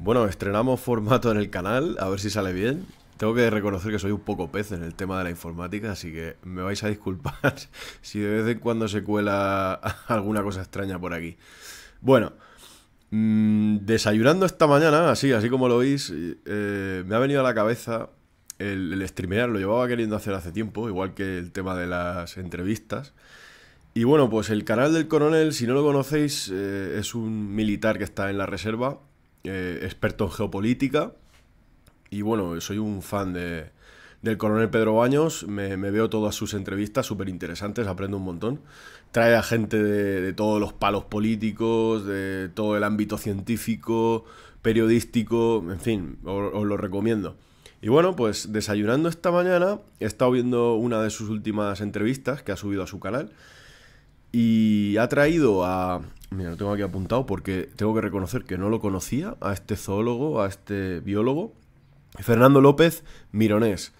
Bueno, estrenamos formato en el canal, a ver si sale bien. Tengo que reconocer que soy un poco pez en el tema de la informática, así que me vais a disculpar si de vez en cuando se cuela alguna cosa extraña por aquí. Bueno, mm, desayunando esta mañana, así, así como lo veis, eh, me ha venido a la cabeza el, el streamear, lo llevaba queriendo hacer hace tiempo, igual que el tema de las entrevistas. Y bueno, pues el canal del coronel, si no lo conocéis, eh, es un militar que está en la reserva, eh, experto en geopolítica. Y bueno, soy un fan de, del coronel Pedro Baños, me, veo todas sus entrevistas súper interesantes, aprendo un montón. Trae a gente de, todos los palos políticos, de todo el ámbito científico, periodístico, en fin, os, lo recomiendo. Y bueno, pues desayunando esta mañana, he estado viendo una de sus últimas entrevistas que ha subido a su canal y ha traído a... Mira, lo tengo aquí apuntado porque tengo que reconocer que no lo conocía, a este zoólogo, a este biólogo, Fernando López Mironés.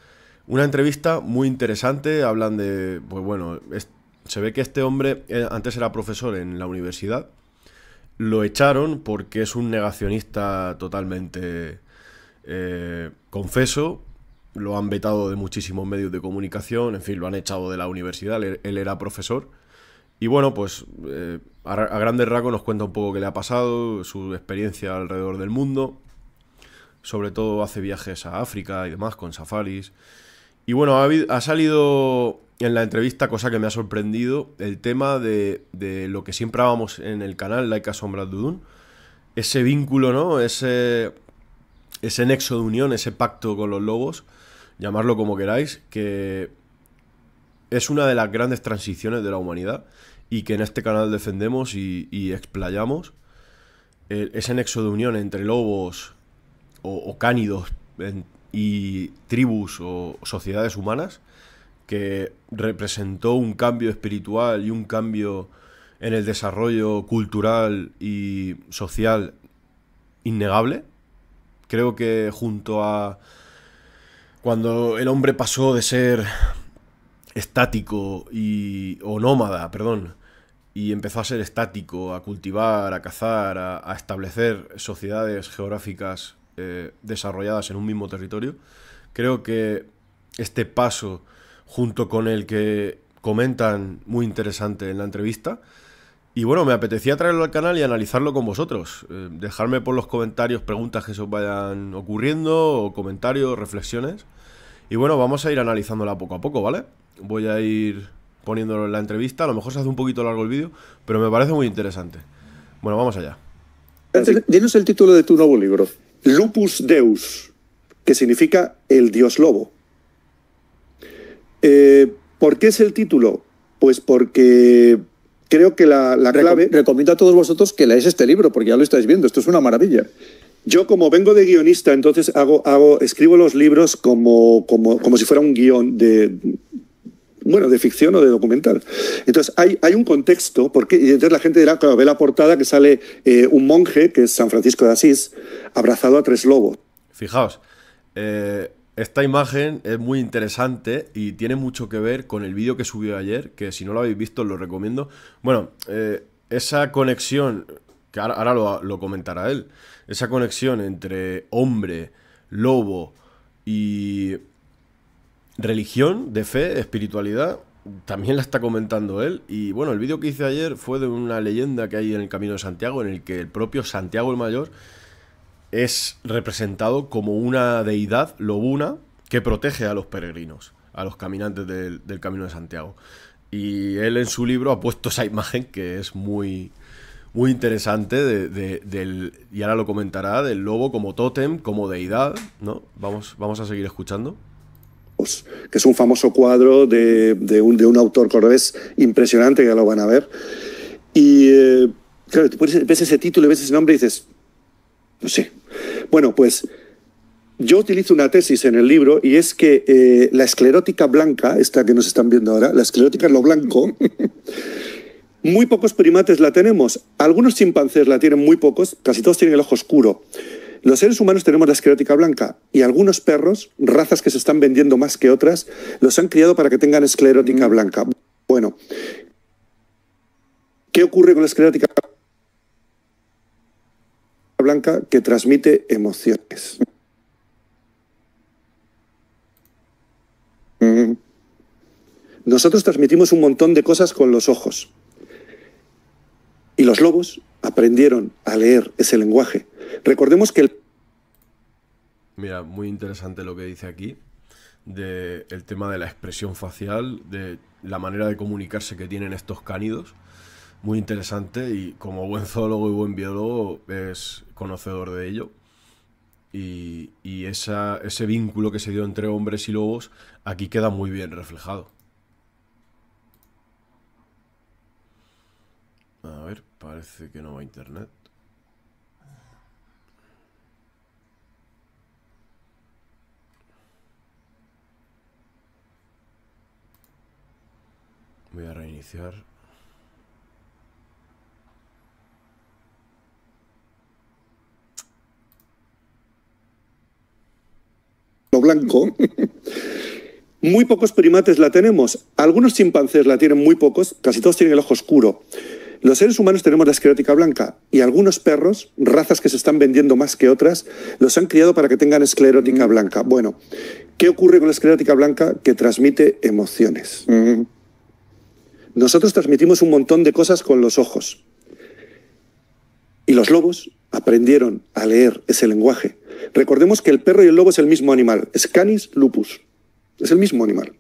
Una entrevista muy interesante, hablan de, pues bueno, se ve que este hombre eh, antes era profesor en la universidad, lo echaron porque es un negacionista totalmente eh, confeso, lo han vetado de muchísimos medios de comunicación, en fin, lo han echado de la universidad, él era profesor y bueno, pues eh, a, grandes rasgos nos cuenta un poco qué le ha pasado, su experiencia alrededor del mundo. Sobre todo hace viajes a África y demás con safaris. Y bueno, ha, salido en la entrevista, cosa que me ha sorprendido, el tema de, lo que siempre hablábamos en el canal, Laika Sombras Dudun. Ese vínculo, ¿no? Ese, ese nexo de unión, ese pacto con los lobos, llamarlo como queráis, que es una de las grandes transiciones de la humanidad y que en este canal defendemos y, explayamos, eh, ese nexo de unión entre lobos o, cánidos y tribus o sociedades humanas, que representó un cambio espiritual y un cambio en el desarrollo cultural y social innegable. Creo que junto a cuando el hombre pasó de ser estático y o nómada, perdón, y empezó a ser estático, a cultivar, a cazar, a, establecer sociedades geográficas eh, desarrolladas en un mismo territorio. Creo que este paso, junto con el que comentan muy interesante en la entrevista, y bueno, me apetecía traerlo al canal y analizarlo con vosotros. Eh, dejarme por los comentarios preguntas que se os vayan ocurriendo, o comentarios, reflexiones. Y bueno, vamos a ir analizándola poco a poco, ¿vale? Voy a ir poniéndolo en la entrevista. A lo mejor se hace un poquito largo el vídeo, pero me parece muy interesante. Bueno, vamos allá. Dinos el título de tu nuevo libro, Lupus Deus, que significa el dios lobo. Eh, ¿Por qué es el título? Pues porque creo que la, clave... recomiendo a todos vosotros que leáis este libro, porque ya lo estáis viendo, esto es una maravilla. Yo como vengo de guionista, entonces escribo los libros como, como si fuera un guión de, bueno, de ficción o de documental. Entonces, hay, hay un contexto, porque y entonces la gente dirá, claro, ve la portada que sale eh, un monje, que es San Francisco de Asís, abrazado a tres lobos. Fijaos, eh, esta imagen es muy interesante y tiene mucho que ver con el vídeo que subió ayer, que si no lo habéis visto, lo recomiendo. Bueno, eh, esa conexión, que ahora, lo comentará él, esa conexión entre hombre, lobo y religión, de fe, espiritualidad, también la está comentando él. Y bueno, el vídeo que hice ayer fue de una leyenda que hay en el Camino de Santiago, en el que el propio Santiago el Mayor es representado como una deidad lobuna que protege a los peregrinos, a los caminantes del, Camino de Santiago. Y él en su libro ha puesto esa imagen que es muy, muy interesante y ahora lo comentará, del lobo como tótem, como deidad, ¿no? Vamos, vamos a seguir escuchando que es un famoso cuadro de, un, de un, autor cordobés impresionante, que ya lo van a ver. Y eh, claro, ves ese título, ves ese nombre y dices, no sé. Bueno, pues yo utilizo una tesis en el libro y es que eh, la esclerótica blanca, esta que nos están viendo ahora, la esclerótica en lo blanco, muy pocos primates la tenemos. Algunos chimpancés la tienen muy pocos, casi todos tienen el ojo oscuro. Los seres humanos tenemos la esclerótica blanca y algunos perros, razas que se están vendiendo más que otras, los han criado para que tengan esclerótica blanca. Bueno, ¿qué ocurre con la esclerótica blanca que transmite emociones? Nosotros transmitimos un montón de cosas con los ojos. Y los lobos aprendieron a leer ese lenguaje Recordemos que el... Mira, muy interesante lo que dice aquí del tema de la expresión facial, de la manera de comunicarse que tienen estos cánidos. Muy interesante y como buen zoólogo y buen biólogo es conocedor de ello. Y, ese vínculo que se dio entre hombres y lobos aquí queda muy bien reflejado. A ver, parece que no va a internet. Voy a reiniciar. Lo blanco. Muy pocos primates la tenemos. Algunos chimpancés la tienen muy pocos, casi todos tienen el ojo oscuro. Los seres humanos tenemos la esclerótica blanca y algunos perros, razas que se están vendiendo más que otras, los han criado para que tengan esclerótica mm. blanca. Bueno, ¿qué ocurre con la esclerótica blanca? Que transmite emociones. Mm. Nosotros transmitimos un montón de cosas con los ojos. Y los lobos aprendieron a leer ese lenguaje. Recordemos que el perro y el lobo es el mismo animal, es lupus. Es el mismo animal.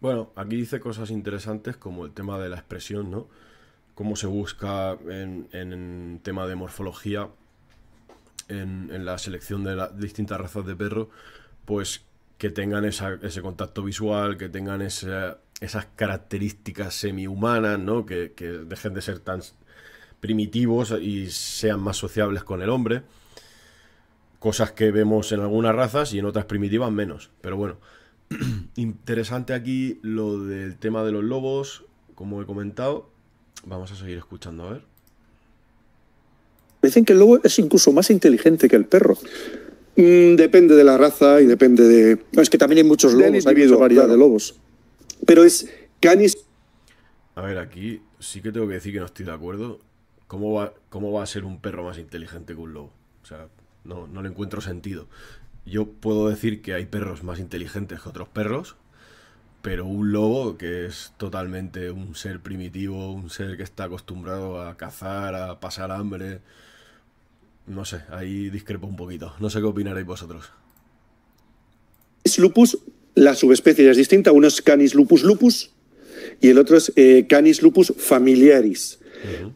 Bueno, aquí dice cosas interesantes como el tema de la expresión, ¿no? Cómo se busca en, tema de morfología en, la selección de las distintas razas de perro, pues que tengan ese contacto visual, que tengan ese esas características semi-humanas, ¿no? Que, dejen de ser tan primitivos y sean más sociables con el hombre. Cosas que vemos en algunas razas y en otras primitivas menos. Pero bueno, interesante aquí lo del tema de los lobos, como he comentado. Vamos a seguir escuchando, a ver. Dicen que el lobo es incluso más inteligente que el perro. Mm, depende de la raza y depende de... es que también hay muchos lobos, hay mucha variedad de lobos. Pero es Canis. A ver, aquí sí que tengo que decir que no estoy de acuerdo. ¿Cómo va, cómo va a ser un perro más inteligente que un lobo? O sea, no, no le encuentro sentido. Yo puedo decir que hay perros más inteligentes que otros perros, pero un lobo que es totalmente un ser primitivo, un ser que está acostumbrado a cazar, a pasar hambre. No sé, ahí discrepo un poquito. No sé qué opinaréis vosotros. Es lupus la subespecie es distinta. Uno es Canis lupus lupus y el otro es eh, Canis lupus familiaris.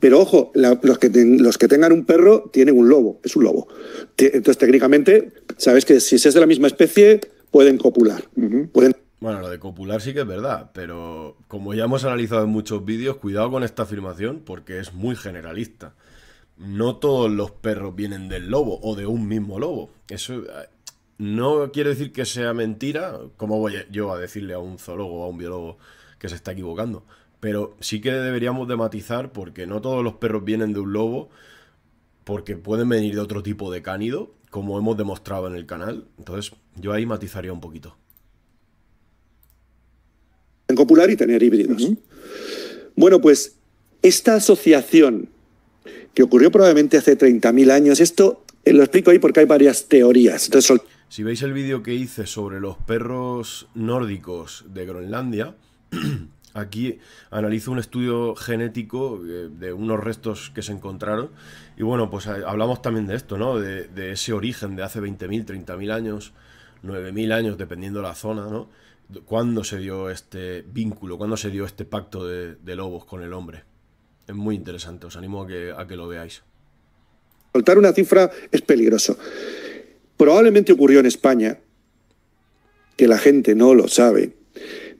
Pero ojo, los, que los que tengan un perro tienen un lobo, es un lobo. Entonces, técnicamente, sabes que si es de la misma especie, pueden copular. pueden... Bueno, lo de copular sí que es verdad, pero como ya hemos analizado en muchos vídeos, cuidado con esta afirmación porque es muy generalista. No todos los perros vienen del lobo o de un mismo lobo. Eso no quiero decir que sea mentira, como voy yo a decirle a un zoólogo o a un biólogo que se está equivocando, pero sí que deberíamos de matizar porque no todos los perros vienen de un lobo, porque pueden venir de otro tipo de cánido, como hemos demostrado en el canal. Entonces, yo ahí matizaría un poquito. En copular y tener híbridos. Bueno, pues esta asociación que ocurrió probablemente hace 30.000 años, esto eh, lo explico ahí porque hay varias teorías. Entonces, si veis el vídeo que hice sobre los perros nórdicos de Groenlandia, aquí analizo un estudio genético eh, de unos restos que se encontraron. Y bueno, pues eh, hablamos también de esto, ¿no? De, ese origen de hace 20.000, 30.000 años, 9.000 años, dependiendo la zona, ¿no? ¿Cuándo se dio este vínculo? ¿Cuándo se dio este pacto de, lobos con el hombre? Es muy interesante, os animo a que, a que lo veáis. Soltar una cifra es peligroso. Probablemente ocurrió en España, que la gente no lo sabe,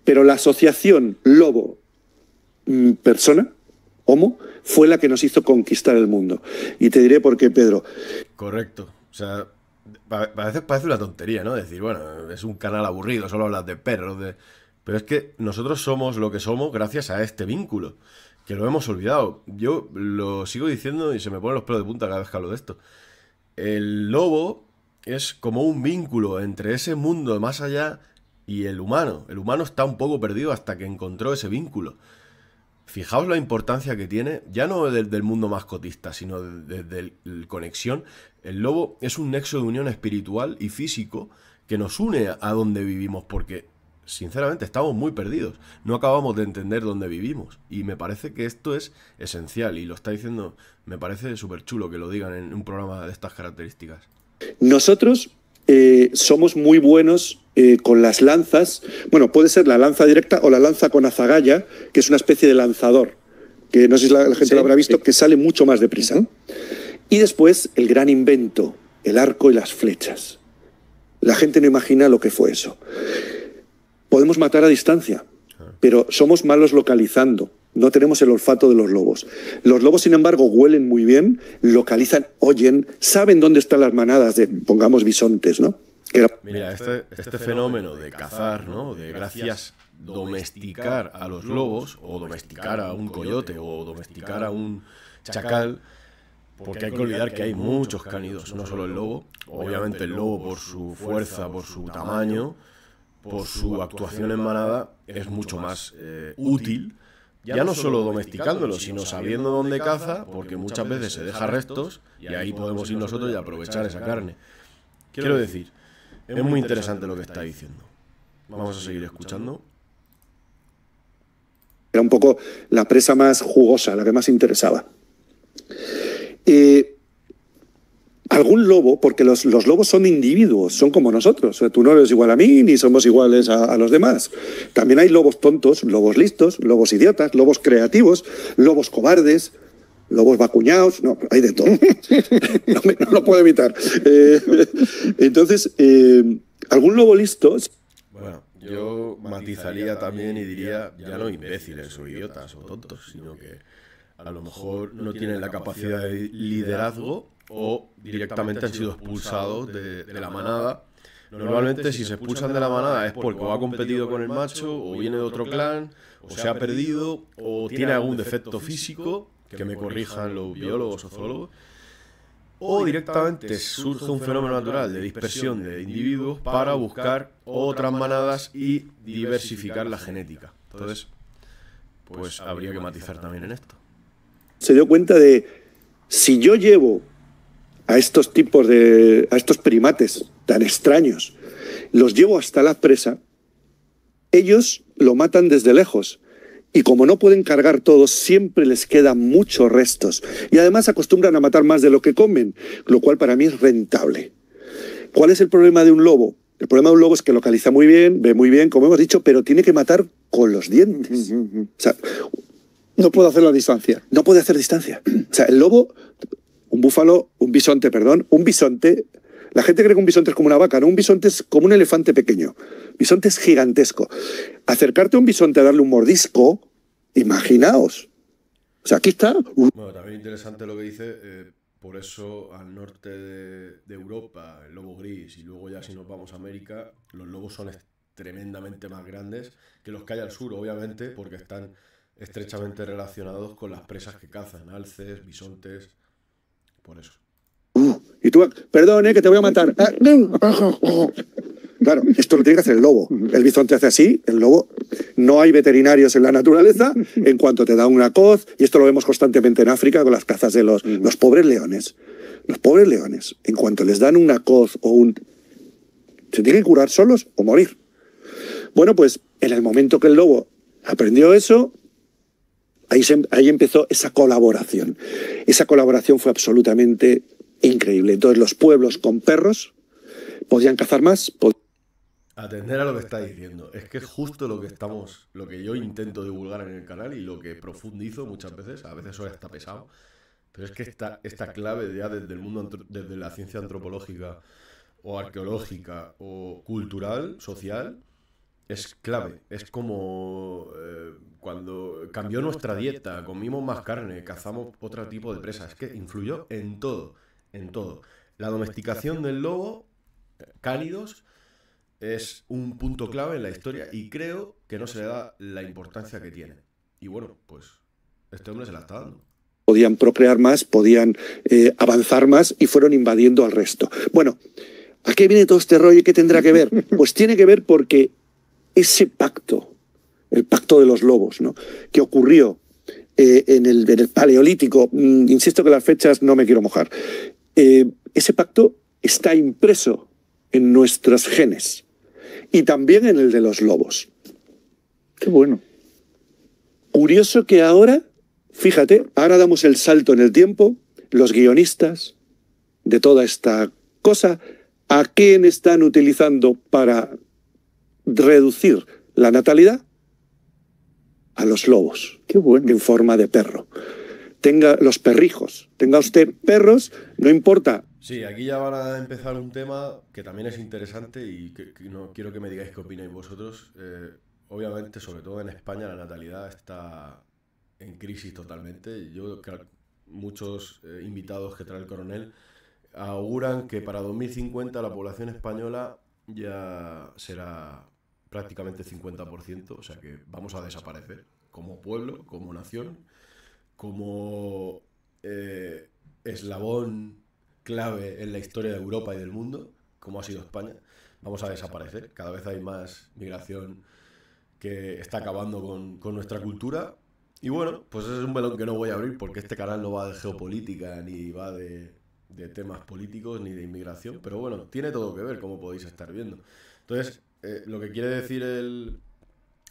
pero la asociación lobo-persona, mm, homo, fue la que nos hizo conquistar el mundo. Y te diré por qué, Pedro. Correcto. O sea, a veces parece una tontería, ¿no? Decir, bueno, es un canal aburrido, solo hablas de perros, de... Pero es que nosotros somos lo que somos gracias a este vínculo, que lo hemos olvidado. Yo lo sigo diciendo y se me ponen los pelos de punta cada vez que hablo de esto. El lobo es como un vínculo entre ese mundo más allá y el humano. El humano está un poco perdido hasta que encontró ese vínculo. Fijaos la importancia que tiene, ya no desde el mundo mascotista, sino desde la conexión. El lobo es un nexo de unión espiritual y físico que nos une a donde vivimos, porque sinceramente estamos muy perdidos, no acabamos de entender dónde vivimos. Y me parece que esto es esencial, y lo está diciendo, me parece súper chulo que lo digan en un programa de estas características. Nosotros eh, somos muy buenos eh, con las lanzas. Bueno, puede ser la lanza directa o la lanza con azagaya, que es una especie de lanzador, que no sé si la, gente lo habrá visto, que sale mucho más deprisa. Y después el gran invento, el arco y las flechas. La gente no imagina lo que fue eso. Podemos matar a distancia pero somos malos localizando. No tenemos el olfato de los lobos. Los lobos, sin embargo, huelen muy bien, localizan, oyen, saben dónde están las manadas de, pongamos, bisontes, ¿no? Mira, este, este, fenómeno de cazar, ¿no? De gracias domesticar a los lobos, o domesticar a un coyote, o domesticar a un chacal, porque hay que olvidar que hay muchos cánidos, no solo el lobo. Obviamente el lobo por su fuerza, por su tamaño por su actuación en manada, es mucho más eh, eh, útil, ya no solo domesticándolo, sino sabiendo dónde caza, porque muchas veces se deja restos y ahí podemos ir nosotros y aprovechar esa carne. Quiero decir, es muy interesante lo que está diciendo. Vamos a seguir escuchando era un poco la presa más jugosa, la que más interesaba. Eh, algún lobo, porque los, lobos son individuos, son como nosotros. tú no eres igual a mí ni somos iguales a, los demás. También hay lobos tontos, lobos listos, lobos idiotas, lobos creativos, lobos cobardes. Lobos vacuñados, no, hay de todo. no, lo puedo evitar. Eh, entonces, eh, algún lobo listo. Bueno, yo matizaría también y diría, ya no imbéciles o idiotas o tontos, sino que a lo mejor no tienen la capacidad de liderazgo o directamente han sido expulsados de, la manada. Normalmente si se expulsan de la manada es porque o ha competido con el macho, o viene de otro clan, o se ha perdido, o tiene algún defecto físico, que me corrijan los biólogos o zoólogos, o directamente surge un fenómeno natural de dispersión de individuos para buscar otras manadas y diversificar la genética. Entonces, pues habría que matizar también en esto. Se dio cuenta de, si yo llevo a estos tipos de, estos primates tan extraños, los llevo hasta la presa, ellos lo matan desde lejos. Y como no pueden cargar todos, siempre les quedan muchos restos. Y además acostumbran a matar más de lo que comen, lo cual para mí es rentable. ¿Cuál es el problema de un lobo? El problema de un lobo es que localiza muy bien, ve muy bien, como hemos dicho, pero tiene que matar con los dientes. O sea, no puede hacer la distancia. No puede hacer distancia. O sea, el lobo un búfalo, un bisonte, perdón, un bisonte. La gente cree que un bisonte es como una vaca, no, un bisonte es como un elefante pequeño. Bisonte es gigantesco. Acercarte a un bisonte a darle un mordisco, imaginaos. O sea, aquí está. Bueno, también interesante lo que dice. Eh, por eso al norte de, Europa, el lobo gris, y luego ya si nos vamos a América, los lobos son tremendamente más grandes que los que hay al sur, obviamente, porque están estrechamente relacionados con las presas que cazan, alces, bisontes, por eso. Y tú, perdón, eh, que te voy a matar. Eh, ah. Claro, esto lo tiene que hacer el lobo. El bisonte hace así, el lobo. No hay veterinarios en la naturaleza. En cuanto te da una coz, y esto lo vemos constantemente en África con las cazas de los, los pobres leones. Los pobres leones, en cuanto les dan una coz o un. se tienen que curar solos o morir. Bueno, pues en el momento que el lobo aprendió eso, Em, ahí, empezó esa colaboración. Esa colaboración fue absolutamente increíble. Entonces los pueblos con perros podían cazar más. Atender a lo que está diciendo. Es que es justo lo que estamos, lo que yo intento divulgar en el canal y lo que profundizo muchas veces, a veces eso está pesado, pero es que esta, esta clave ya desde el mundo, desde la ciencia antropológica o arqueológica o cultural, social, es clave. Es como cuando eh, eh, cambió nuestra dieta, comimos más carne, cazamos otro tipo de presas. que influyó en todo, en todo. La domesticación del lobo, eh, cálidos, es un punto clave en la historia y creo que no se le da la importancia que tiene. Y bueno, pues este hombre se la está dando podían procrear más, podían avanzar más y fueron invadiendo al resto. Bueno, ¿a qué viene todo este rollo y qué tendrá que ver? Pues tiene que ver porque ese pacto, el pacto de los lobos, ¿no? que ocurrió eh, en, el, Paleolítico, mm, insisto que las fechas no me quiero mojar, eh, ese pacto está impreso en nuestros genes y también en el de los lobos. Qué bueno. Curioso que ahora, fíjate, ahora damos el salto en el tiempo, los guionistas de toda esta cosa, ¿a quién están utilizando para reducir la natalidad a los lobos. Qué bueno. En forma de perro. Tenga los perrijos, tenga usted perros, no importa. Sí, aquí ya van a empezar un tema que también es interesante y que, no quiero que me digáis qué opináis vosotros. Eh, obviamente, sobre todo en España, la natalidad está en crisis totalmente. Yo muchos eh, invitados que trae el coronel auguran que para 2050 la población española ya será prácticamente 50%, o sea que vamos a desaparecer como pueblo, como nación, como eh, eslabón clave en la historia de Europa y del mundo, como ha sido España, vamos a desaparecer. Cada vez hay más migración que está acabando con, nuestra cultura. Y bueno, pues ese es un velón que no voy a abrir porque este canal no va de geopolítica ni va de, de temas políticos ni de inmigración, pero bueno, tiene todo que ver, como podéis estar viendo. Entonces, eh, lo que quiere decir el,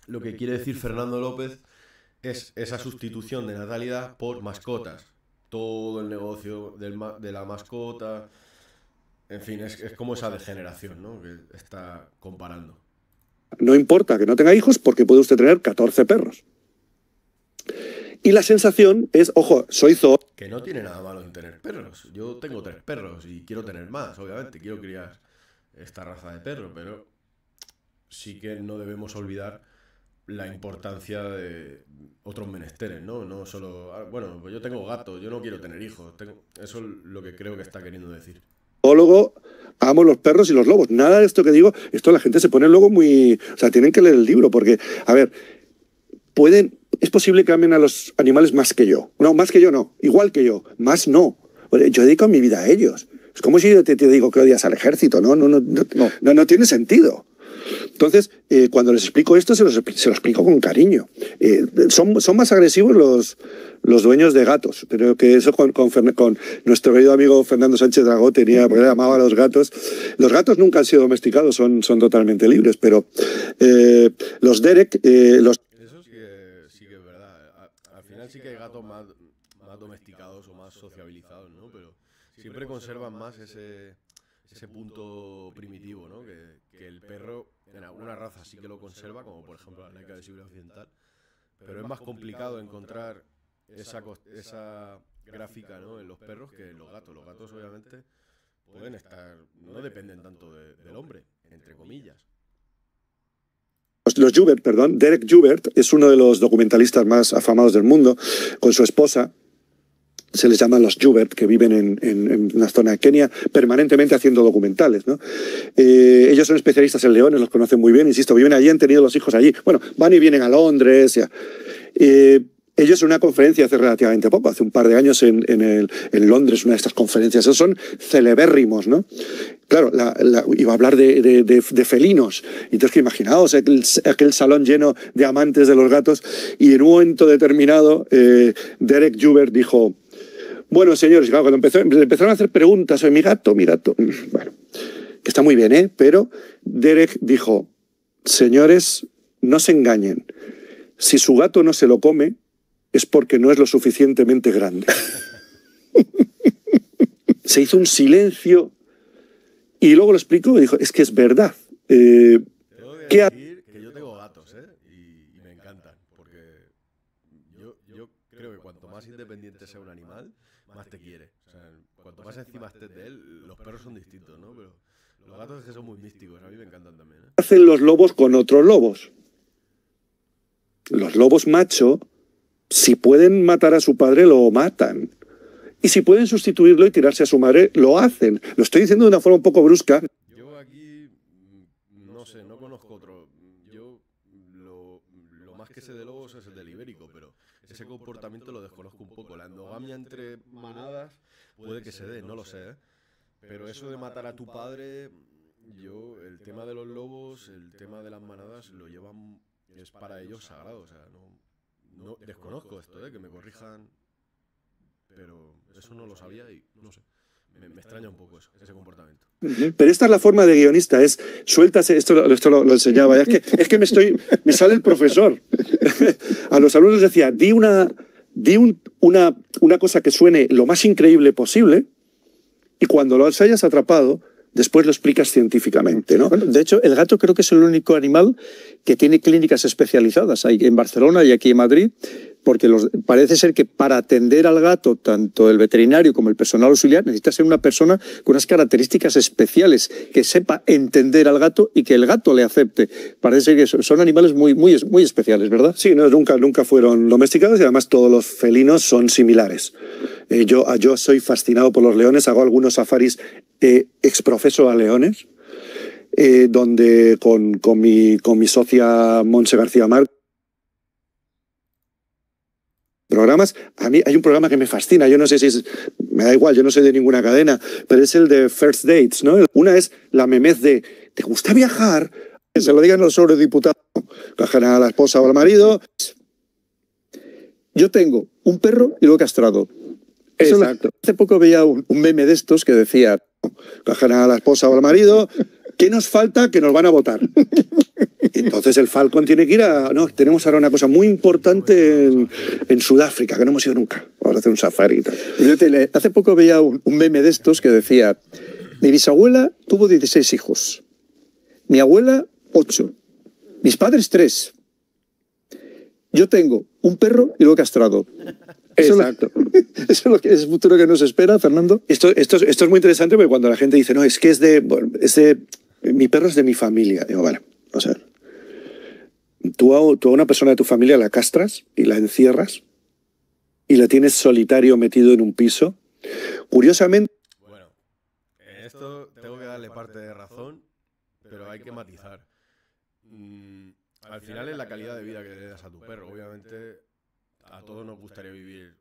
lo que quiere decir Fernando López es esa sustitución de natalidad por mascotas. Todo el negocio de la mascota. En fin, es, como esa degeneración ¿no? que está comparando. No importa que no tenga hijos porque puede usted tener 14 perros. Y la sensación es, ojo, soy zoo. Que no tiene nada malo en tener perros. Yo tengo tres perros y quiero tener más, obviamente. Quiero criar esta raza de perro, pero sí que no debemos olvidar la importancia de otros menesteres, ¿no? No solo, ah, bueno, pues yo tengo gatos, yo no quiero tener hijos. eso es lo que creo que está queriendo decir. luego, amo los perros y los lobos. Nada de esto que digo, esto la gente se pone luego muy... O sea, tienen que leer el libro porque, a ver, pueden... Es posible que amen a los animales más que yo. No, más que yo no. Igual que yo. Más no. Yo dedico mi vida a ellos. Es como si yo te, digo que odias al ejército, ¿no? No, no, no, no, no, no tiene sentido. Entonces, eh, cuando les explico esto, se, se lo explico con cariño. Eh, son, más agresivos los, los dueños de gatos. Creo que eso con, con, nuestro querido amigo Fernando Sánchez Dragó tenía, porque amaba a los gatos. Los gatos nunca han sido domesticados, son, son totalmente libres, pero eh, los Derek, los... Eso sí que, es verdad. Al, final sí que hay gatos más, más domesticados o más sociabilizados, ¿no? Pero siempre conservan más ese ese punto primitivo, ¿no? Que, el perro en alguna raza sí que lo conserva, como por ejemplo la neca de Siberia Occidental, pero es más complicado encontrar esa, gráfica ¿no? en los perros que en los gatos. Los gatos obviamente pueden estar, no dependen tanto del hombre, entre comillas. Los perdón, Derek Jubert es uno de los documentalistas más afamados del mundo, con su esposa, se les llaman los Jubert, que viven en, en, en, la zona de Kenia, permanentemente haciendo documentales. ¿no? Eh, ellos son especialistas en leones, los conocen muy bien, insisto, viven allí, han tenido los hijos allí. Bueno, van y vienen a Londres. Ya. Eh, ellos en una conferencia hace relativamente poco, hace un par de años en, en, el, en Londres, una de estas conferencias, esos son celebérrimos, ¿no? Claro, la, iba a hablar de, de, de, felinos. Entonces, que imaginaos aquel, aquel, salón lleno de amantes de los gatos y en un momento determinado eh, Derek Jubert dijo, bueno, señores, cuando empezó, empezaron a hacer preguntas sobre mi gato, mi gato. Mm, bueno, que está muy bien, ¿eh? Pero Derek dijo, señores, no se engañen. Si su gato no se lo come, es porque no es lo suficientemente grande. se hizo un silencio y luego lo explicó y dijo, es que es verdad. Eh, que yo tengo gatos, ¿eh? Y, me encantan, porque yo creo que cuanto más independiente sea un animal, más te quiere. O sea, cuanto más encima este de él, los perros son distintos, ¿no? Pero los gatos es que son muy místicos, a mí me encantan también. ¿eh? Hacen los lobos con otros lobos. Los lobos macho, si pueden matar a su padre, lo matan. Y si pueden sustituirlo y tirarse a su madre, lo hacen. Lo estoy diciendo de una forma un poco brusca. es el del ibérico, pero ese comportamiento lo desconozco un poco. La endogamia entre manadas puede que se dé, no lo sé. ¿eh? Pero eso de matar a tu padre, yo, el tema de los lobos, el tema de las manadas, lo llevan, es para ellos sagrado. O sea, no, no desconozco esto, ¿eh? ¿eh? que me corrijan, pero eso no lo sabía y no sé me, extraña un poco eso, ese comportamiento. Pero esta es la forma de guionista, es suéltase, esto, lo, enseñaba, es que, es que me estoy, me sale el profesor. A los alumnos decía, di una, di una, una cosa que suene lo más increíble posible y cuando lo hayas atrapado, después lo explicas científicamente. ¿no? de hecho, el gato creo que es el único animal que tiene clínicas especializadas. Hay en Barcelona y aquí en Madrid porque los, parece ser que para atender al gato, tanto el veterinario como el personal auxiliar, necesita ser una persona con unas características especiales, que sepa entender al gato y que el gato le acepte. Parece que son animales muy, muy, muy especiales, ¿verdad? Sí, no, nunca, nunca fueron domesticados y además todos los felinos son similares. Eh, yo, ah, yo soy fascinado por los leones, hago algunos safaris eh, exprofeso a leones, eh, donde con, con, mi, con mi socia Monse García Marco programas. A mí hay un programa que me fascina, yo no sé si es, me da igual, yo no soy de ninguna cadena, pero es el de First Dates, ¿no? Una es la memez de, ¿te gusta viajar? Que se lo digan los sobrediputados, a la esposa o al marido. Yo tengo un perro y lo he castrado. Exacto. hace poco veía un, meme de estos que decía, cajan a la esposa o al marido, ¿qué nos falta que nos van a votar? Entonces el Falcon tiene que ir a... No, tenemos ahora una cosa muy importante en, Sudáfrica, que no hemos ido nunca. a hacer un safari y tal. Pues hace poco veía un, meme de estos que decía, mi bisabuela tuvo 16 hijos, mi abuela 8, mis padres 3. Yo tengo un perro y lo castrado. Exacto. Eso es lo que el futuro que nos espera, Fernando. Esto, esto, es muy interesante porque cuando la gente dice, no, es que es de, es de mi perro es de mi familia. Digo, vale, a sea, tú a, tú a una persona de tu familia la castras y la encierras y la tienes solitario metido en un piso. Curiosamente... Bueno, en esto tengo que darle parte de razón, pero hay que matizar. Mm, al final es la calidad de vida que le das a tu perro. Obviamente a todos nos gustaría vivir,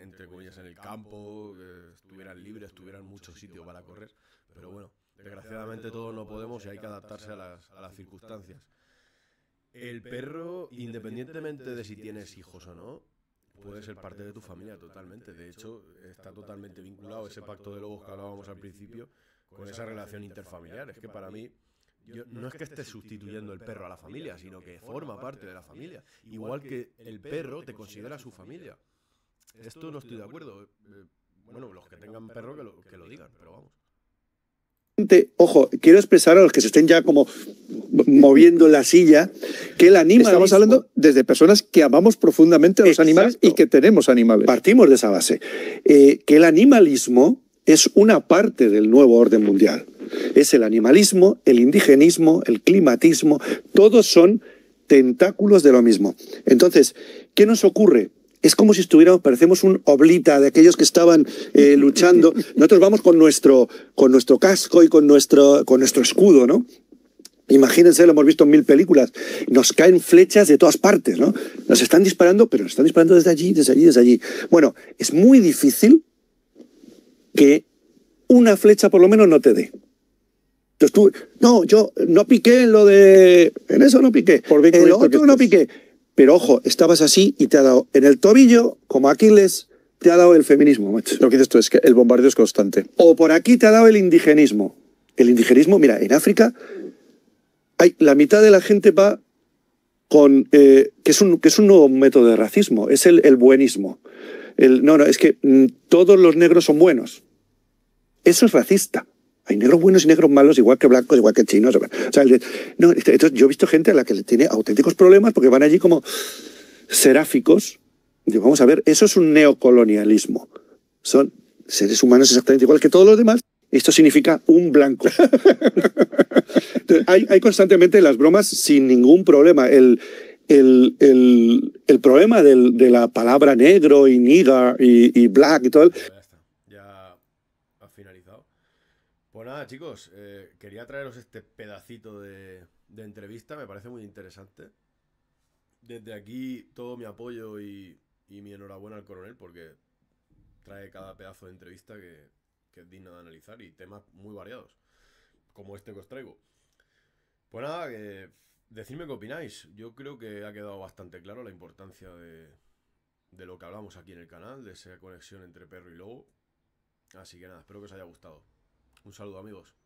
entre comillas, en el campo, que estuvieran libres, estuvieran mucho sitio para correr. Pero bueno, desgraciadamente todos no podemos y hay que adaptarse a las, a las circunstancias. El perro, independientemente de si tienes hijos o no, puede ser parte de tu familia totalmente. De hecho, está totalmente vinculado ese pacto de lobos que hablábamos al principio con esa relación interfamiliar. Es que para mí, yo, no es que estés sustituyendo el perro a la familia, sino que forma parte de la familia. Igual que el perro te considera su familia. Esto no estoy de acuerdo. Eh, bueno, los que tengan perro que lo digan, pero vamos ojo, quiero expresar a los que se estén ya como moviendo la silla, que el animal. Estamos hablando desde personas que amamos profundamente a los animales y que tenemos animales. Partimos de esa base. Eh, que el animalismo es una parte del nuevo orden mundial. Es el animalismo, el indigenismo, el climatismo, todos son tentáculos de lo mismo. Entonces, ¿qué nos ocurre? es como si estuviéramos, parecemos un oblita de aquellos que estaban eh, luchando. Nosotros vamos con nuestro, con nuestro casco y con nuestro, con nuestro escudo, ¿no? Imagínense, lo hemos visto en mil películas. Nos caen flechas de todas partes, ¿no? Nos están disparando, pero nos están disparando desde allí, desde allí, desde allí. Bueno, es muy difícil que una flecha por lo menos no te dé. Entonces tú, no, yo no piqué en lo de. En eso no piqué. Por en lo otro no piqué. Pero ojo, estabas así y te ha dado en el tobillo, como Aquiles, te ha dado el feminismo, Lo que dices tú es que el bombardeo es constante. O por aquí te ha dado el indigenismo. El indigenismo, mira, en África hay, la mitad de la gente va con... Eh, que, es un, que es un nuevo método de racismo, es el, el buenismo. El, no, no, es que mm, todos los negros son buenos. Eso es racista. Hay negros buenos y negros malos, igual que blancos, igual que chinos. yo he visto gente a la que le tiene auténticos problemas porque van allí como seráficos. Digo, vamos a ver, eso es un neocolonialismo. Son seres humanos exactamente igual que todos los demás. Esto significa un blanco. hay, constantemente las bromas sin ningún problema. El, el, problema de la palabra negro y nigger y, y black y todo Pues nada, chicos, eh, quería traeros este pedacito de, entrevista, me parece muy interesante. Desde aquí todo mi apoyo y, mi enhorabuena al coronel porque trae cada pedazo de entrevista que, es digna de analizar y temas muy variados, como este que os traigo. Pues nada, decidme qué opináis. Yo creo que ha quedado bastante claro la importancia de lo que hablamos aquí en el canal, de esa conexión entre perro y lobo. Así que nada, espero que os haya gustado. Un saludo amigos.